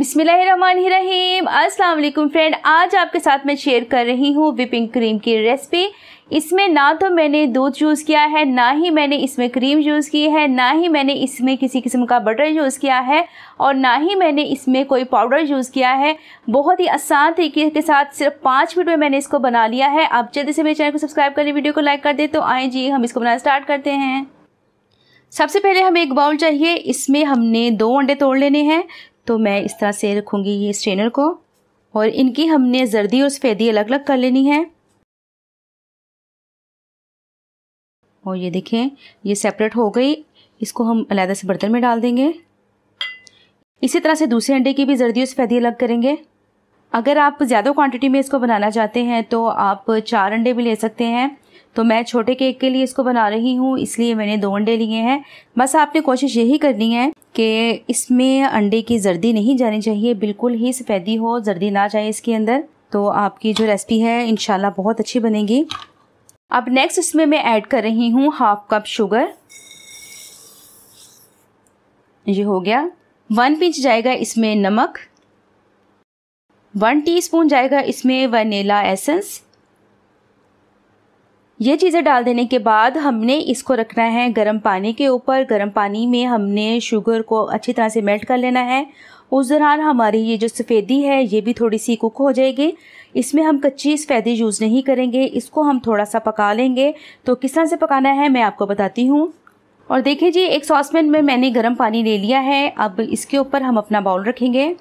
बिसमीम अस्सलाम फ्रेंड आज आपके साथ मैं शेयर कर रही हूँ विपिंग क्रीम की रेसिपी इसमें ना तो मैंने दूध यूज़ किया है ना ही मैंने इसमें क्रीम यूज़ की है ना ही मैंने इसमें किसी किस्म का बटर यूज़ किया है और ना ही मैंने इसमें कोई पाउडर यूज़ किया है बहुत ही आसान तरीके के साथ सिर्फ पाँच मिनट में मैंने इसको बना लिया है आप जल्दी से मेरे चैनल को सब्सक्राइब करें वीडियो को लाइक कर दें तो आए जी हम इसको बनाना स्टार्ट करते हैं सबसे पहले हमें एक बाउल चाहिए इसमें हमने दो अंडे तोड़ लेने हैं तो मैं इस तरह से रखूँगी ये स्ट्रेनर को और इनकी हमने जर्दी और सफ़ेदी अलग अलग कर लेनी है और ये देखें ये सेपरेट हो गई इसको हम अलहदा से बर्तन में डाल देंगे इसी तरह से दूसरे अंडे की भी जर्दी और सफ़ेदी अलग करेंगे अगर आप ज़्यादा क्वांटिटी में इसको बनाना चाहते हैं तो आप चार अंडे भी ले सकते हैं तो मैं छोटे केक के लिए इसको बना रही हूँ इसलिए मैंने दो अंडे लिए हैं बस आपने कोशिश यही करनी है कि इसमें अंडे की जर्दी नहीं जानी चाहिए बिल्कुल ही सफ़ेदी हो जर्दी ना जाए इसके अंदर तो आपकी जो रेसिपी है इन बहुत अच्छी बनेगी अब नेक्स्ट इसमें मैं ऐड कर रही हूँ हाफ कप शुगर ये हो गया वन पिंच जाएगा इसमें नमक वन टीस्पून जाएगा इसमें वनीला एसेंस ये चीज़ें डाल देने के बाद हमने इसको रखना है गर्म पानी के ऊपर गर्म पानी में हमने शुगर को अच्छी तरह से मेल्ट कर लेना है उस दौरान हमारी ये जो सफ़ेदी है ये भी थोड़ी सी कुक हो जाएगी इसमें हम कच्ची सफ़ेदी यूज़ नहीं करेंगे इसको हम थोड़ा सा पका लेंगे तो किस तरह से पकाना है मैं आपको बताती हूँ और देखिए जी एक सॉसपैन में मैंने गर्म पानी ले लिया है अब इसके ऊपर हम अपना बाउल रखेंगे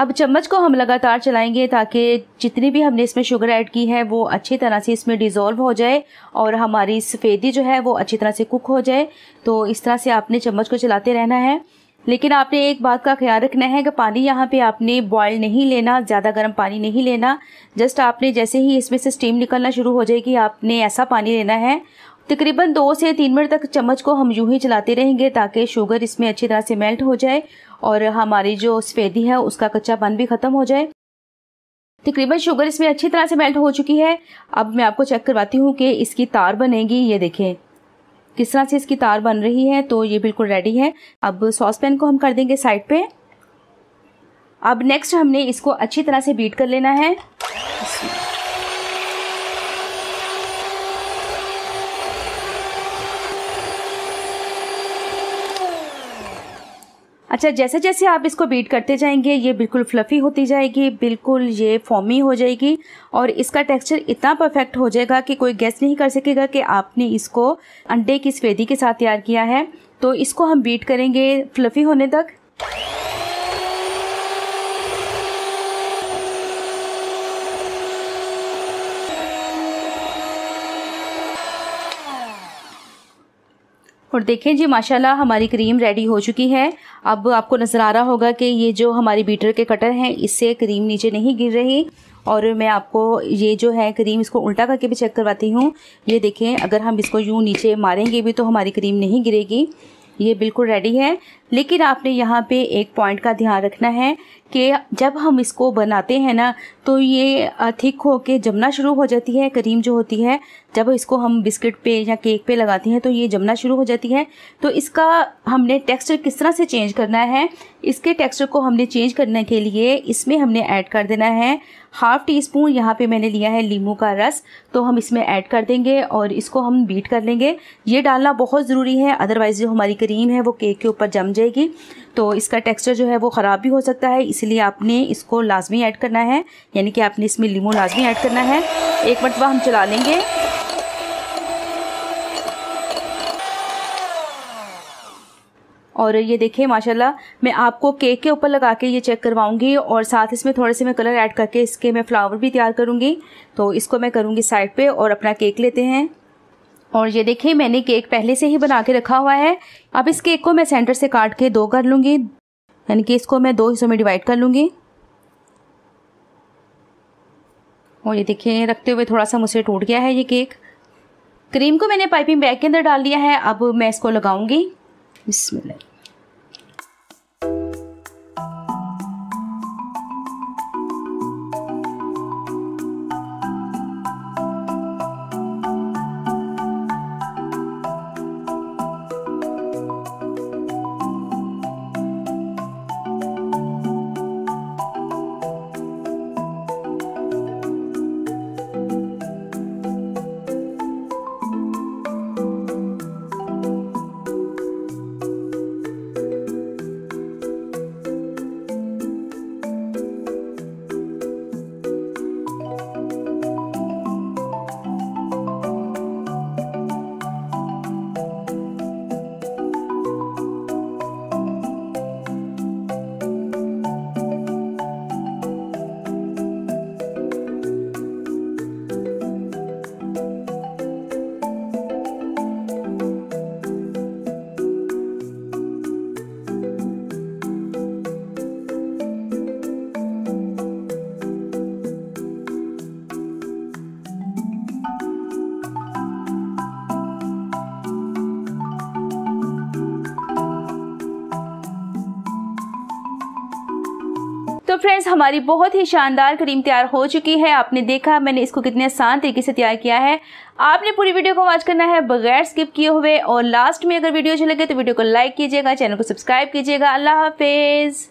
अब चम्मच को हम लगातार चलाएंगे ताकि जितनी भी हमने इसमें शुगर ऐड की है वो अच्छी तरह से इसमें डिज़ोल्व हो जाए और हमारी सफ़ेदी जो है वो अच्छी तरह से कुक हो जाए तो इस तरह से आपने चम्मच को चलाते रहना है लेकिन आपने एक बात का ख्याल रखना है कि पानी यहाँ पे आपने बॉयल नहीं लेना ज़्यादा गर्म पानी नहीं लेना जस्ट आपने जैसे ही इसमें से स्टीम निकलना शुरू हो जाएगी आपने ऐसा पानी लेना है तकरीबन दो से तीन मिनट तक चम्मच को हम यूं ही चलाते रहेंगे ताकि शुगर इसमें अच्छी तरह से मेल्ट हो जाए और हमारी जो सफेदी है उसका कच्चा पन भी ख़त्म हो जाए तकरीबन शुगर इसमें अच्छी तरह से मेल्ट हो चुकी है अब मैं आपको चेक करवाती हूँ कि इसकी तार बनेगी ये देखें किस तरह से इसकी तार बन रही है तो ये बिल्कुल रेडी है अब सॉस पैन को हम कर देंगे साइड पे अब नेक्स्ट हमने इसको अच्छी तरह से बीट कर लेना है अच्छा जैसे जैसे आप इसको बीट करते जाएंगे ये बिल्कुल फ्लफ़ी होती जाएगी बिल्कुल ये फॉमी हो जाएगी और इसका टेक्सचर इतना परफेक्ट हो जाएगा कि कोई गेस नहीं कर सकेगा कि आपने इसको अंडे की स्वेदी के साथ तैयार किया है तो इसको हम बीट करेंगे फ्लफ़ी होने तक और देखें जी माशाल्लाह हमारी क्रीम रेडी हो चुकी है अब आपको नज़र आ रहा होगा कि ये जो हमारी बीटर के कटर हैं इससे क्रीम नीचे नहीं गिर रही और मैं आपको ये जो है क्रीम इसको उल्टा करके भी चेक करवाती हूँ ये देखें अगर हम इसको यूँ नीचे मारेंगे भी तो हमारी क्रीम नहीं गिरेगी ये बिल्कुल रेडी है लेकिन आपने यहाँ पे एक पॉइंट का ध्यान रखना है कि जब हम इसको बनाते हैं ना तो ये थिक हो के जमना शुरू हो जाती है करीम जो होती है जब इसको हम बिस्किट पे या केक पे लगाते हैं तो ये जमना शुरू हो जाती है तो इसका हमने टेक्सचर किस तरह से चेंज करना है इसके टेक्सचर को हमने चेंज करने के लिए इसमें हमने ऐड कर देना है हाफ़ टी स्पून यहाँ पे मैंने लिया है लीमू का रस तो हम इसमें ऐड कर देंगे और इसको हम बीट कर लेंगे ये डालना बहुत ज़रूरी है अदरवाइज़ जो हमारी क्रीम है वो केक के ऊपर जम जाएगी तो इसका टेक्सचर जो है वो ख़राब भी हो सकता है इसलिए आपने इसको लाजमी ऐड करना है यानी कि आपने इसमें लीमू लाजमी ऐड करना है एक मरतबा तो हम चला लेंगे और ये देखिए माशाल्लाह मैं आपको केक के ऊपर लगा के ये चेक करवाऊंगी और साथ इसमें थोड़े से मैं कलर ऐड करके इसके मैं फ्लावर भी तैयार करूंगी तो इसको मैं करूँगी साइड पर और अपना केक लेते हैं और ये देखिए मैंने केक पहले से ही बना के रखा हुआ है अब इस केक को मैं सेंटर से काट के दो कर लूँगी यानी कि इसको मैं दो हिस्सों में डिवाइड कर लूँगी और ये देखिए रखते हुए थोड़ा सा मुझसे टूट गया है ये केक क्रीम को मैंने पाइपिंग बैग के अंदर डाल दिया है अब मैं इसको लगाऊंगी بسم الله फ्रेंड्स हमारी बहुत ही शानदार क्रीम तैयार हो चुकी है आपने देखा मैंने इसको कितने आसान तरीके से तैयार किया है आपने पूरी वीडियो को वॉच करना है बगैर स्किप किए हुए और लास्ट में अगर वीडियो अच्छी लगे तो वीडियो को लाइक कीजिएगा चैनल को सब्सक्राइब कीजिएगा अल्लाह हाफिज़